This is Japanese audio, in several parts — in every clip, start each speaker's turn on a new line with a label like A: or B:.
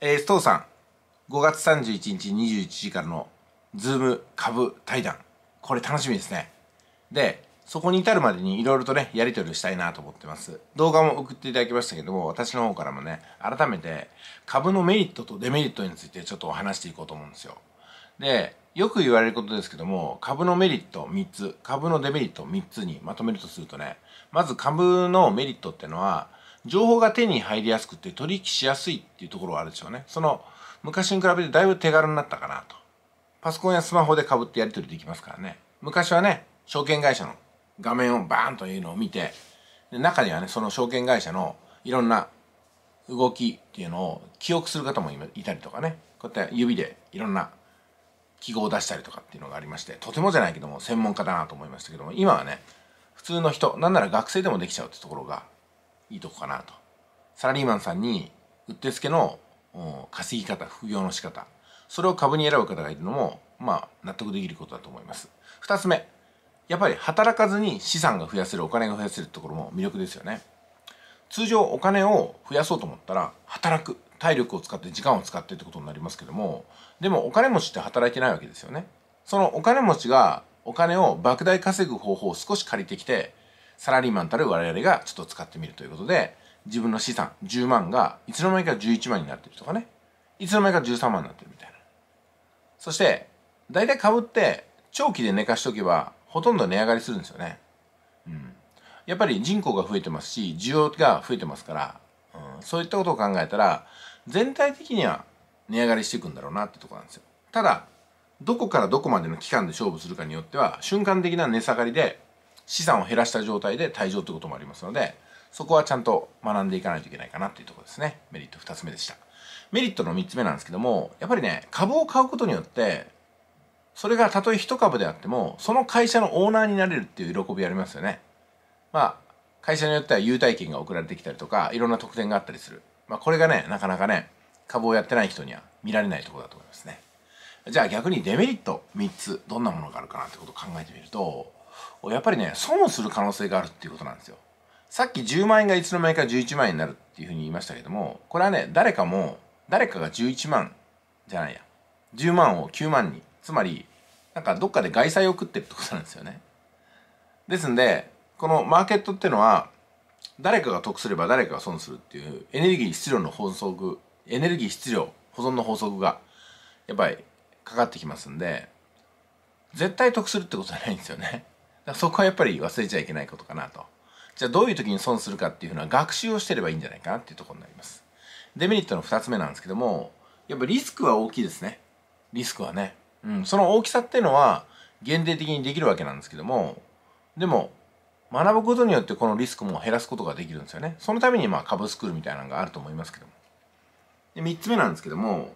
A: えー、ストーさん、5月31日21時からのズーム株対談。これ楽しみですね。で、そこに至るまでにいろいろとね、やり取りしたいなと思ってます。動画も送っていただきましたけども、私の方からもね、改めて株のメリットとデメリットについてちょっとお話していこうと思うんですよ。で、よく言われることですけども、株のメリット3つ、株のデメリット3つにまとめるとするとね、まず株のメリットってのは、情報が手に入りやすくて取引しやすいっていうところはあるでしょうね。その昔に比べてだいぶ手軽になったかなと。パソコンやスマホで被ってやり取りできますからね。昔はね、証券会社の画面をバーンというのを見て、中にはね、その証券会社のいろんな動きっていうのを記憶する方もいたりとかね、こうやって指でいろんな記号を出したりとかっていうのがありまして、とてもじゃないけども専門家だなと思いましたけども、今はね、普通の人、なんなら学生でもできちゃうってところがいいとこかなと。サラリーマンさんにうってつけの稼ぎ方、副業の仕方、それを株に選ぶ方がいるのも、まあ、納得できることだと思います。二つ目、やっぱり働かずに資産が増やせる、お金が増やせるところも魅力ですよね。通常お金を増やそうと思ったら、働く、体力を使って時間を使ってってことになりますけども、でもお金持ちって働いてないわけですよね。そのお金持ちがお金を莫大稼ぐ方法を少し借りてきて、サラリーマンたる我々がちょっと使ってみるということで、自分の資産10万が、いつの間にか11万になってるとかね。いつの間にか13万になってるみたいな。そして、大体株って、長期で寝かしとけば、ほとんど値上がりするんですよね。うん。やっぱり人口が増えてますし、需要が増えてますから、うん、そういったことを考えたら、全体的には値上がりしていくんだろうなってとこなんですよ。ただ、どこからどこまでの期間で勝負するかによっては、瞬間的な値下がりで資産を減らした状態で退場ということもありますのでそこはちゃんと学んでいかないといけないかなというところですねメリット2つ目でしたメリットの3つ目なんですけどもやっぱりね株を買うことによってそれがたとえ1株であってもその会社のオーナーになれるっていう喜びありますよねまあ会社によっては優待券が送られてきたりとかいろんな特典があったりする、まあ、これがねなかなかね株をやってない人には見られないところだと思いますねじゃあ逆にデメリット3つどんなものがあるかなってことを考えてみるとやっぱりね損をする可能性があるっていうことなんですよさっき10万円がいつの間にか11万円になるっていうふうに言いましたけどもこれはね誰かも誰かが11万じゃないや10万を9万につまりなんかどっかで外債を食ってるってことなんですよねですんでこのマーケットっていうのは誰かが得すれば誰かが損するっていうエネルギー質量の法則エネルギー質量保存の法則がやっぱりかかってきますんで絶対得するってことじゃないんですよねそこはやっぱり忘れちゃいけないことかなと。じゃあどういう時に損するかっていうのは学習をしてればいいんじゃないかなっていうところになります。デメリットの2つ目なんですけども、やっぱリスクは大きいですね。リスクはね。うん、その大きさっていうのは限定的にできるわけなんですけども、でも、学ぶことによってこのリスクも減らすことができるんですよね。そのためにまあ株スクールみたいなのがあると思いますけども。で、3つ目なんですけども、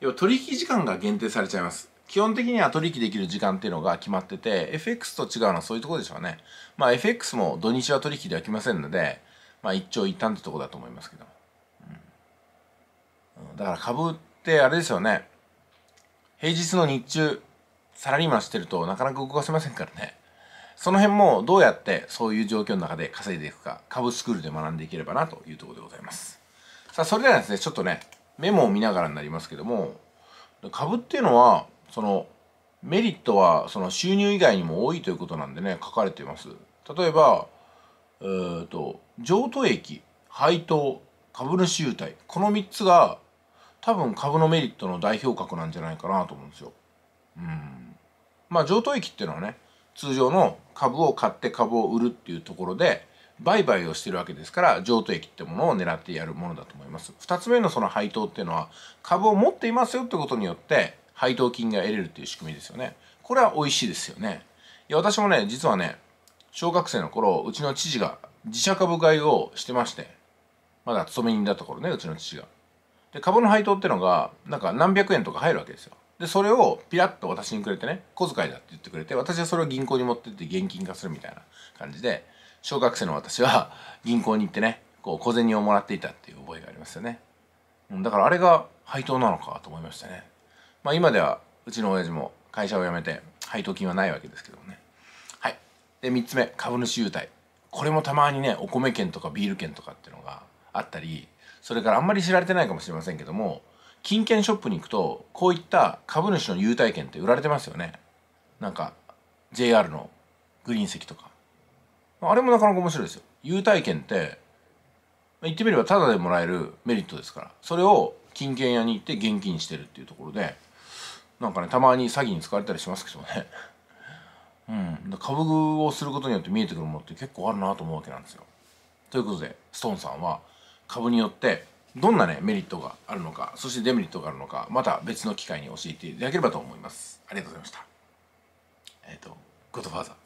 A: 要は取引時間が限定されちゃいます。基本的には取引できる時間っていうのが決まってて、FX と違うのはそういうところでしょうね。まあ FX も土日は取引ではきませんので、まあ一長一短ってとこだと思いますけどうん、だから株ってあれですよね。平日の日中、サラリーマンしてるとなかなか動かせませんからね。その辺もどうやってそういう状況の中で稼いでいくか、株スクールで学んでいければなというところでございます。さあ、それではですね、ちょっとね、メモを見ながらになりますけども、株っていうのは、そのメリットはその収入以外にも多いということなんでね書かれています例えばえー、と譲渡益配当株主優待この3つが多分株のメリットの代表格なんじゃないかなと思うんですよ。うんまあ譲渡益っていうのはね通常の株を買って株を売るっていうところで売買をしてるわけですから譲渡益ってものを狙ってやるものだと思います。2つ目のその配当っていうのは株を持っていますよってことによって配当金が得れるっていう仕組みですよねこれは美味しいですよねいや私もね実はね小学生の頃うちの父が自社株買いをしてましてまだ勤め人だった頃ねうちの父がで株の配当ってのがなんか何百円とか入るわけですよでそれをピラッと私にくれてね小遣いだって言ってくれて私はそれを銀行に持ってって現金化するみたいな感じで小学生の私は銀行に行ってねこう小銭をもらっていたっていう覚えがありますよねだからあれが配当なのかと思いましたねまあ、今ではうちの親父も会社を辞めて配当金はないわけですけどもねはいで3つ目株主優待これもたまにねお米券とかビール券とかっていうのがあったりそれからあんまり知られてないかもしれませんけども金券ショップに行くとこういった株主の優待券って売られてますよねなんか JR のグリーン席とかあれもなかなか面白いですよ優待券って言ってみればタダでもらえるメリットですからそれを金券屋に行って現金してるっていうところでなんかねたまに詐欺に使われたりしますけどね うん株をすることによって見えてくるものって結構あるなと思うわけなんですよということでストーンさんは株によってどんなねメリットがあるのかそしてデメリットがあるのかまた別の機会に教えていただければと思いますありがとうございましたえっ、ー、とゴッドファーザー